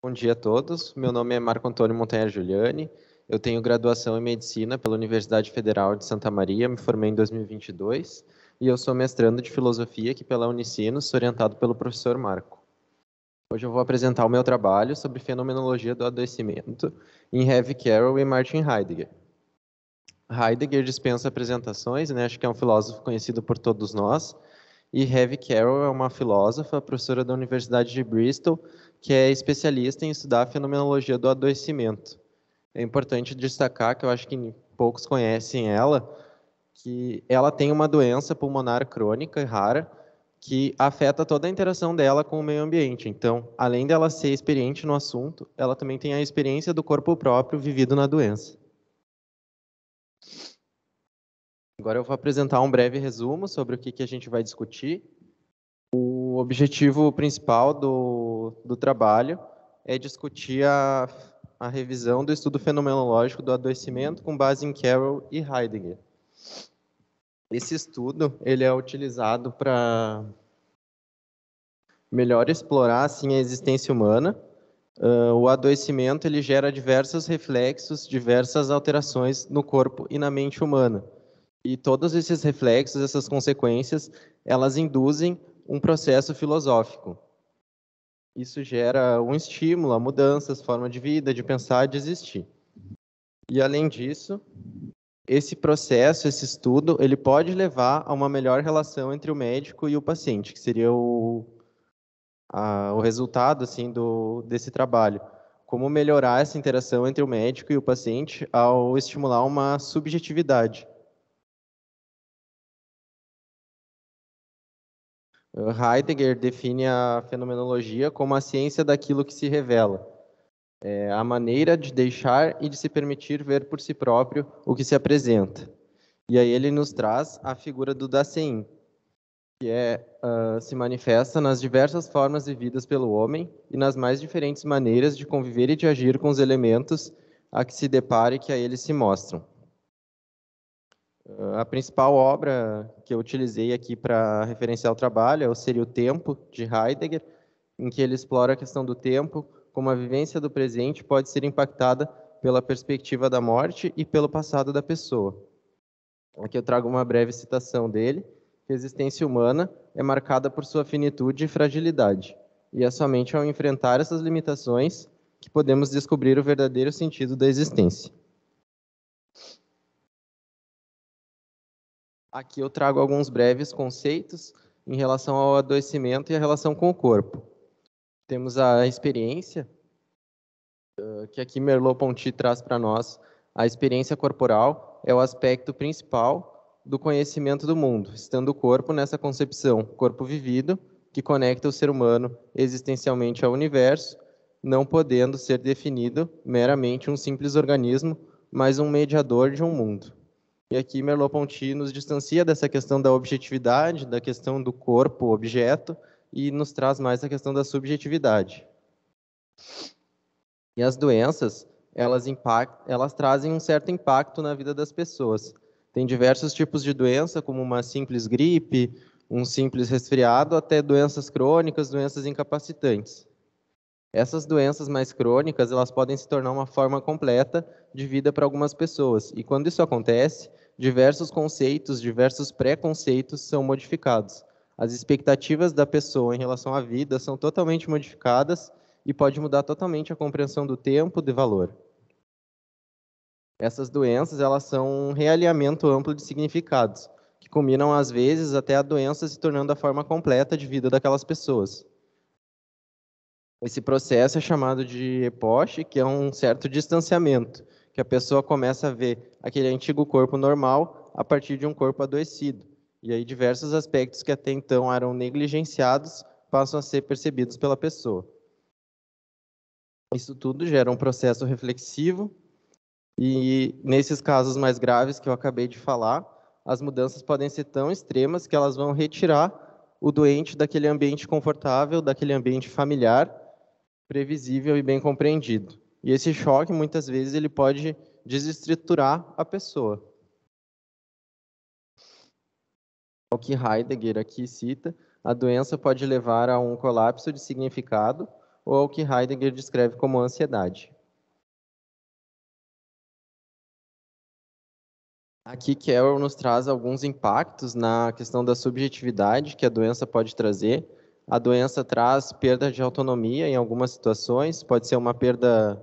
Bom dia a todos. Meu nome é Marco Antônio Montanha Giuliani. Eu tenho graduação em medicina pela Universidade Federal de Santa Maria, me formei em 2022 e eu sou mestrando de filosofia aqui pela Unicinos, orientado pelo professor Marco. Hoje eu vou apresentar o meu trabalho sobre fenomenologia do adoecimento em Heavy Carroll e Martin Heidegger. Heidegger dispensa apresentações, né? acho que é um filósofo conhecido por todos nós, e Heavy Carroll é uma filósofa, professora da Universidade de Bristol, que é especialista em estudar a fenomenologia do adoecimento. É importante destacar que eu acho que poucos conhecem ela, que ela tem uma doença pulmonar crônica e rara que afeta toda a interação dela com o meio ambiente. Então, além dela ser experiente no assunto, ela também tem a experiência do corpo próprio vivido na doença. Agora eu vou apresentar um breve resumo sobre o que, que a gente vai discutir o objetivo principal do, do trabalho é discutir a, a revisão do estudo fenomenológico do adoecimento com base em Carroll e Heidegger. Esse estudo ele é utilizado para melhor explorar assim a existência humana. Uh, o adoecimento ele gera diversos reflexos, diversas alterações no corpo e na mente humana. E todos esses reflexos, essas consequências, elas induzem um processo filosófico. Isso gera um estímulo a mudanças, forma de vida, de pensar, de existir. E além disso, esse processo, esse estudo, ele pode levar a uma melhor relação entre o médico e o paciente, que seria o, a, o resultado assim do desse trabalho. Como melhorar essa interação entre o médico e o paciente ao estimular uma subjetividade Heidegger define a fenomenologia como a ciência daquilo que se revela, é a maneira de deixar e de se permitir ver por si próprio o que se apresenta. E aí ele nos traz a figura do Dasein, que é, uh, se manifesta nas diversas formas vividas pelo homem e nas mais diferentes maneiras de conviver e de agir com os elementos a que se depara e que a eles se mostram. A principal obra que eu utilizei aqui para referenciar o trabalho é seria O Tempo, de Heidegger, em que ele explora a questão do tempo, como a vivência do presente pode ser impactada pela perspectiva da morte e pelo passado da pessoa. Aqui eu trago uma breve citação dele, que a existência humana é marcada por sua finitude e fragilidade, e é somente ao enfrentar essas limitações que podemos descobrir o verdadeiro sentido da existência. Aqui eu trago alguns breves conceitos em relação ao adoecimento e a relação com o corpo. Temos a experiência, eh, que aqui Merleau-Ponty traz para nós. A experiência corporal é o aspecto principal do conhecimento do mundo, estando o corpo nessa concepção, corpo vivido, que conecta o ser humano existencialmente ao universo, não podendo ser definido meramente um simples organismo, mas um mediador de um mundo. E aqui Merleau-Ponty nos distancia dessa questão da objetividade, da questão do corpo, objeto, e nos traz mais a questão da subjetividade. E as doenças, elas, impact, elas trazem um certo impacto na vida das pessoas. Tem diversos tipos de doença, como uma simples gripe, um simples resfriado, até doenças crônicas, doenças incapacitantes. Essas doenças mais crônicas, elas podem se tornar uma forma completa de vida para algumas pessoas. E quando isso acontece, diversos conceitos, diversos preconceitos são modificados. As expectativas da pessoa em relação à vida são totalmente modificadas e pode mudar totalmente a compreensão do tempo de valor. Essas doenças, elas são um realinhamento amplo de significados, que combinam às vezes até a doença se tornando a forma completa de vida daquelas pessoas. Esse processo é chamado de epoche, que é um certo distanciamento, que a pessoa começa a ver aquele antigo corpo normal a partir de um corpo adoecido. E aí diversos aspectos que até então eram negligenciados passam a ser percebidos pela pessoa. Isso tudo gera um processo reflexivo e nesses casos mais graves que eu acabei de falar, as mudanças podem ser tão extremas que elas vão retirar o doente daquele ambiente confortável, daquele ambiente familiar previsível e bem compreendido. E esse choque, muitas vezes, ele pode desestruturar a pessoa. É o que Heidegger aqui cita, a doença pode levar a um colapso de significado ou ao que Heidegger descreve como ansiedade. Aqui Carol nos traz alguns impactos na questão da subjetividade que a doença pode trazer, a doença traz perda de autonomia em algumas situações, pode ser uma perda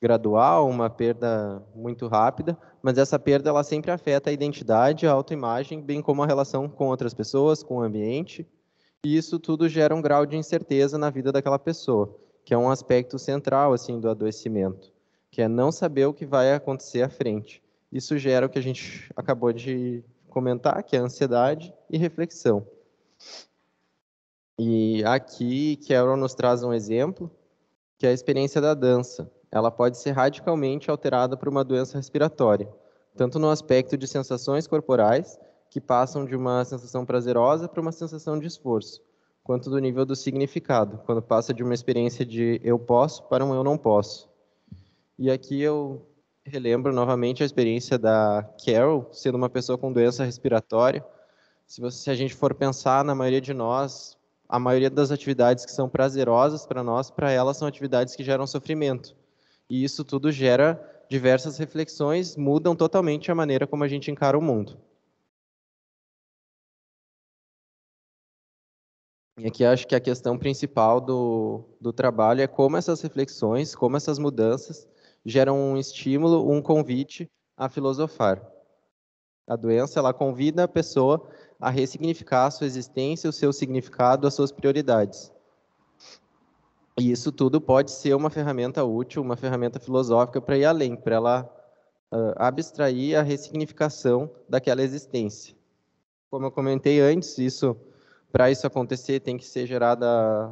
gradual, uma perda muito rápida, mas essa perda ela sempre afeta a identidade, a autoimagem, bem como a relação com outras pessoas, com o ambiente, e isso tudo gera um grau de incerteza na vida daquela pessoa, que é um aspecto central assim do adoecimento, que é não saber o que vai acontecer à frente. Isso gera o que a gente acabou de comentar, que é ansiedade e reflexão. E aqui Carol nos traz um exemplo, que é a experiência da dança. Ela pode ser radicalmente alterada por uma doença respiratória, tanto no aspecto de sensações corporais, que passam de uma sensação prazerosa para uma sensação de esforço, quanto do nível do significado, quando passa de uma experiência de eu posso para um eu não posso. E aqui eu relembro novamente a experiência da Carol, sendo uma pessoa com doença respiratória. Se, você, se a gente for pensar, na maioria de nós, a maioria das atividades que são prazerosas para nós, para elas são atividades que geram sofrimento. E isso tudo gera diversas reflexões, mudam totalmente a maneira como a gente encara o mundo. E aqui acho que a questão principal do, do trabalho é como essas reflexões, como essas mudanças geram um estímulo, um convite a filosofar. A doença ela convida a pessoa a ressignificar a sua existência, o seu significado, as suas prioridades. E isso tudo pode ser uma ferramenta útil, uma ferramenta filosófica para ir além, para ela uh, abstrair a ressignificação daquela existência. Como eu comentei antes, isso para isso acontecer tem que ser gerada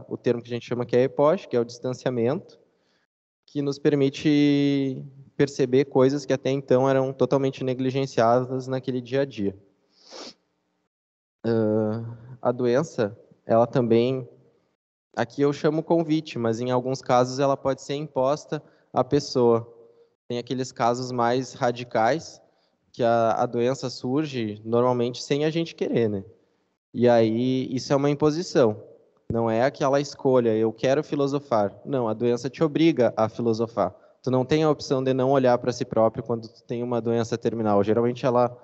o termo que a gente chama que é EPOSH, que é o distanciamento, que nos permite perceber coisas que até então eram totalmente negligenciadas naquele dia a dia uh, a doença, ela também, aqui eu chamo convite, mas em alguns casos ela pode ser imposta à pessoa. Tem aqueles casos mais radicais, que a, a doença surge normalmente sem a gente querer, né? E aí isso é uma imposição. Não é aquela escolha, eu quero filosofar. Não, a doença te obriga a filosofar. Tu não tem a opção de não olhar para si próprio quando tu tem uma doença terminal. Geralmente ela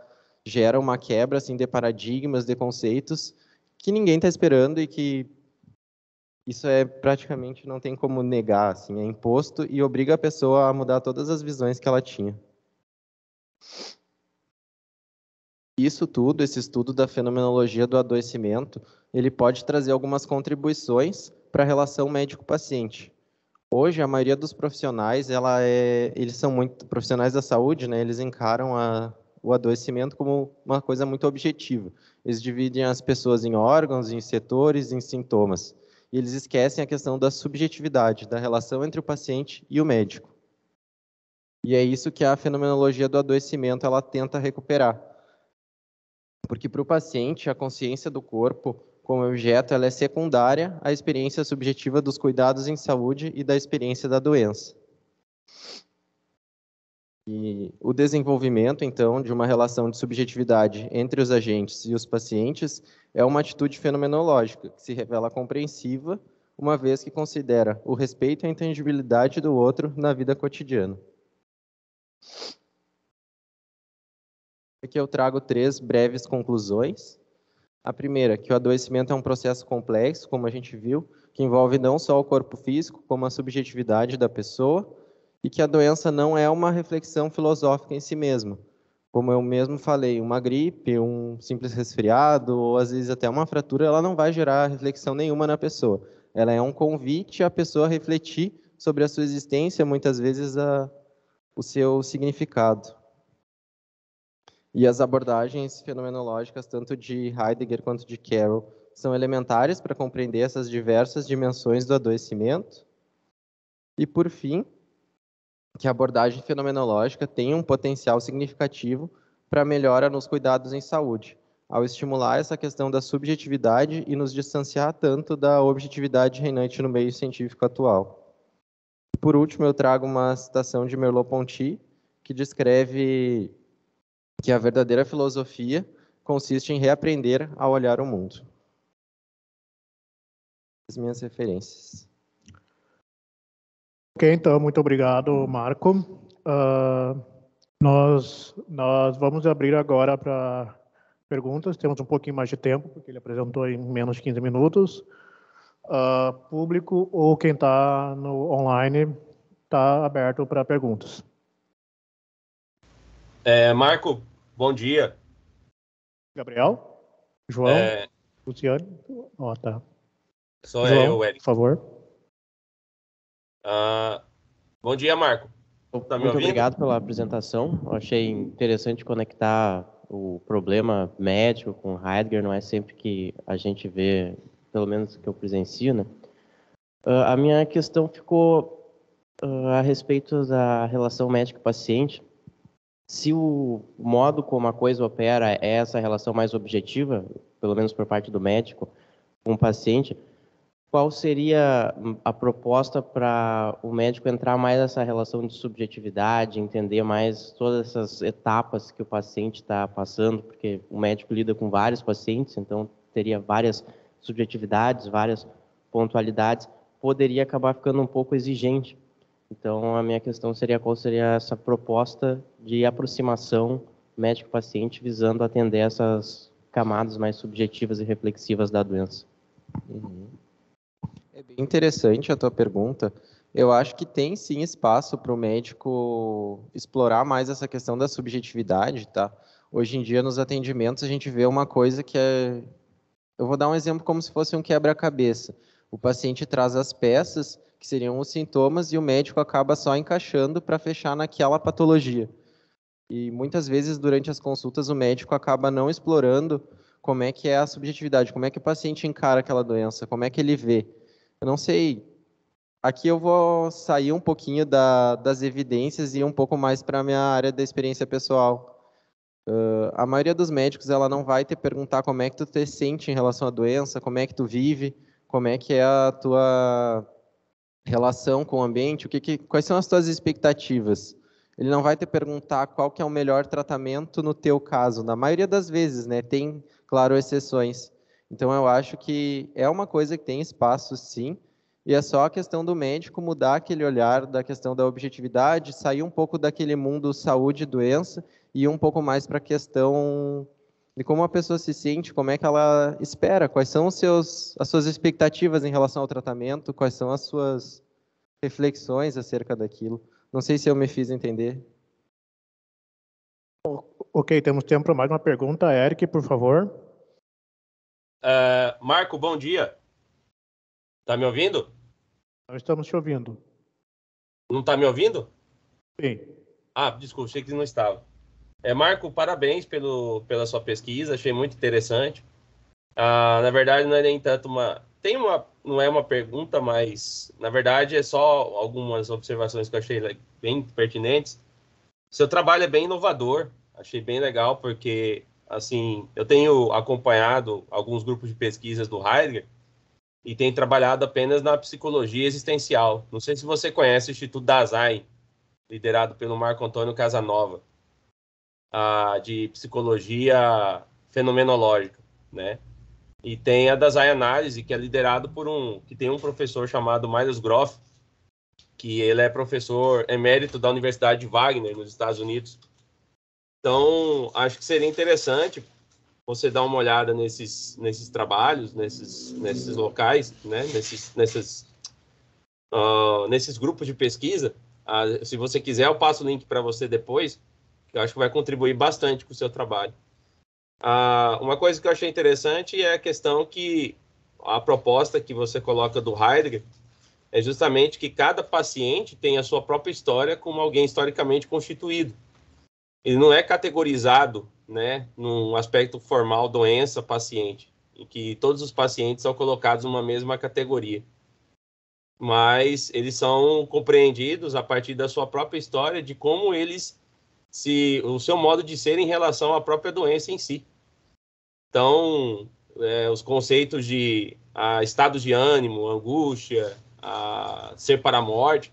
gera uma quebra assim, de paradigmas, de conceitos que ninguém está esperando e que isso é praticamente não tem como negar, assim, é imposto e obriga a pessoa a mudar todas as visões que ela tinha. Isso tudo, esse estudo da fenomenologia do adoecimento, ele pode trazer algumas contribuições para a relação médico-paciente. Hoje, a maioria dos profissionais, ela é, eles são muito profissionais da saúde, né? Eles encaram a, o adoecimento como uma coisa muito objetiva. Eles dividem as pessoas em órgãos, em setores, em sintomas. E eles esquecem a questão da subjetividade, da relação entre o paciente e o médico. E é isso que a fenomenologia do adoecimento ela tenta recuperar. Porque para o paciente, a consciência do corpo como objeto ela é secundária à experiência subjetiva dos cuidados em saúde e da experiência da doença. E o desenvolvimento, então, de uma relação de subjetividade entre os agentes e os pacientes é uma atitude fenomenológica que se revela compreensiva, uma vez que considera o respeito e a intangibilidade do outro na vida cotidiana. Aqui eu trago três breves conclusões. A primeira, que o adoecimento é um processo complexo, como a gente viu, que envolve não só o corpo físico, como a subjetividade da pessoa, e que a doença não é uma reflexão filosófica em si mesma. Como eu mesmo falei, uma gripe, um simples resfriado ou às vezes até uma fratura, ela não vai gerar reflexão nenhuma na pessoa. Ela é um convite à pessoa a refletir sobre a sua existência, muitas vezes a, o seu significado. E as abordagens fenomenológicas, tanto de Heidegger quanto de Carroll, são elementares para compreender essas diversas dimensões do adoecimento. E, por fim, que a abordagem fenomenológica tem um potencial significativo para melhora nos cuidados em saúde, ao estimular essa questão da subjetividade e nos distanciar tanto da objetividade reinante no meio científico atual. Por último, eu trago uma citação de Merleau-Ponty, que descreve que a verdadeira filosofia consiste em reaprender a olhar o mundo. As minhas referências. Ok, então, muito obrigado, Marco. Uh, nós, nós vamos abrir agora para perguntas. Temos um pouquinho mais de tempo, porque ele apresentou em menos de 15 minutos. Uh, público ou quem está no online está aberto para perguntas. É, Marco, bom dia. Gabriel, João, é... Luciano. Oh, tá. Só João, eu, Eric. Por favor. Ah, bom dia, Marco. Tá Muito obrigado pela apresentação. Eu achei interessante conectar o problema médico com Heidegger. Não é sempre que a gente vê, pelo menos que eu presencio, né? Uh, a minha questão ficou uh, a respeito da relação médico-paciente. Se o modo como a coisa opera é essa relação mais objetiva, pelo menos por parte do médico, com o paciente, qual seria hum, a proposta para o médico entrar mais nessa relação de subjetividade, entender mais todas essas etapas que o paciente está passando, porque o médico lida com vários pacientes, então teria várias subjetividades, várias pontualidades, poderia acabar ficando um pouco exigente. Então, a minha questão seria qual seria essa proposta de aproximação médico-paciente visando atender essas camadas mais subjetivas e reflexivas da doença. Uhum. É bem interessante a tua pergunta. Eu acho que tem sim espaço para o médico explorar mais essa questão da subjetividade, tá? Hoje em dia, nos atendimentos, a gente vê uma coisa que é. Eu vou dar um exemplo como se fosse um quebra-cabeça. O paciente traz as peças, que seriam os sintomas, e o médico acaba só encaixando para fechar naquela patologia. E muitas vezes, durante as consultas, o médico acaba não explorando como é que é a subjetividade, como é que o paciente encara aquela doença, como é que ele vê. Eu não sei. Aqui eu vou sair um pouquinho da, das evidências e um pouco mais para a minha área da experiência pessoal. Uh, a maioria dos médicos ela não vai te perguntar como é que tu te sente em relação à doença, como é que tu vive, como é que é a tua relação com o ambiente, o que, que quais são as tuas expectativas. Ele não vai te perguntar qual que é o melhor tratamento no teu caso. Na maioria das vezes, né? Tem, claro, exceções. Então, eu acho que é uma coisa que tem espaço, sim, e é só a questão do médico mudar aquele olhar da questão da objetividade, sair um pouco daquele mundo saúde e doença e ir um pouco mais para a questão de como a pessoa se sente, como é que ela espera, quais são seus, as suas expectativas em relação ao tratamento, quais são as suas reflexões acerca daquilo. Não sei se eu me fiz entender. Ok, temos tempo para mais uma pergunta. Eric, por favor. Uh, Marco, bom dia. Tá me ouvindo? Nós estamos te ouvindo. Não tá me ouvindo? Sim. Ah, desculpa, achei que não estava. É, Marco, parabéns pelo, pela sua pesquisa, achei muito interessante. Ah, na verdade, não é nem tanto uma. Tem uma. Não é uma pergunta, mas na verdade é só algumas observações que eu achei bem pertinentes. Seu trabalho é bem inovador, achei bem legal, porque assim, eu tenho acompanhado alguns grupos de pesquisas do Heidegger e tenho trabalhado apenas na psicologia existencial. Não sei se você conhece o Instituto Dasein, liderado pelo Marco Antônio Casanova, de psicologia fenomenológica, né? E tem a Dasein Análise, que é liderado por um, que tem um professor chamado Miles Groff, que ele é professor emérito da Universidade de Wagner, nos Estados Unidos então, acho que seria interessante você dar uma olhada nesses, nesses trabalhos, nesses, nesses locais, né? nesses, nessas, uh, nesses grupos de pesquisa. Uh, se você quiser, eu passo o link para você depois, que eu acho que vai contribuir bastante com o seu trabalho. Uh, uma coisa que eu achei interessante é a questão que a proposta que você coloca do Heidegger é justamente que cada paciente tem a sua própria história como alguém historicamente constituído ele não é categorizado, né, num aspecto formal doença paciente, em que todos os pacientes são colocados numa mesma categoria. Mas eles são compreendidos a partir da sua própria história de como eles se o seu modo de ser em relação à própria doença em si. Então, é, os conceitos de a, estados de ânimo, angústia, a, ser para a morte,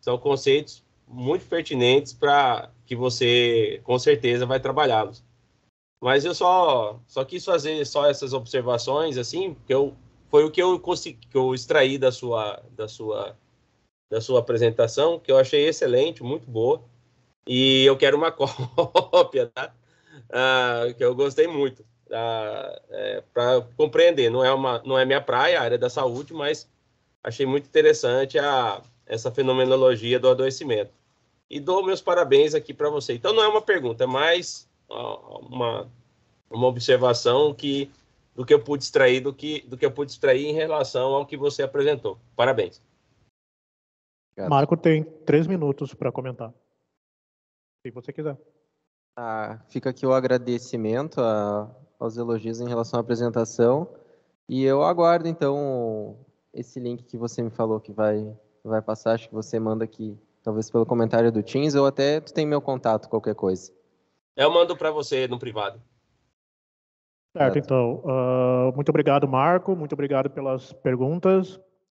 são conceitos muito pertinentes para que você com certeza vai trabalhá-los. Mas eu só só quis fazer só essas observações assim, porque eu foi o que eu consegui que eu extraí da sua da sua da sua apresentação, que eu achei excelente, muito boa. E eu quero uma cópia, tá? Ah, que eu gostei muito. Ah, é, para compreender, não é uma não é minha praia, a área da saúde, mas achei muito interessante a essa fenomenologia do adoecimento e dou meus parabéns aqui para você. Então não é uma pergunta, é mais uma, uma observação que do que eu pude extrair do que do que eu pude extrair em relação ao que você apresentou. Parabéns. Marco tem três minutos para comentar, se você quiser. Ah, fica aqui o agradecimento a, aos elogios em relação à apresentação e eu aguardo então esse link que você me falou que vai vai passar. Acho que você manda aqui talvez pelo comentário do Teams, ou até tu tem meu contato, qualquer coisa. Eu mando para você no privado. Certo, então. Uh, muito obrigado, Marco. Muito obrigado pelas perguntas.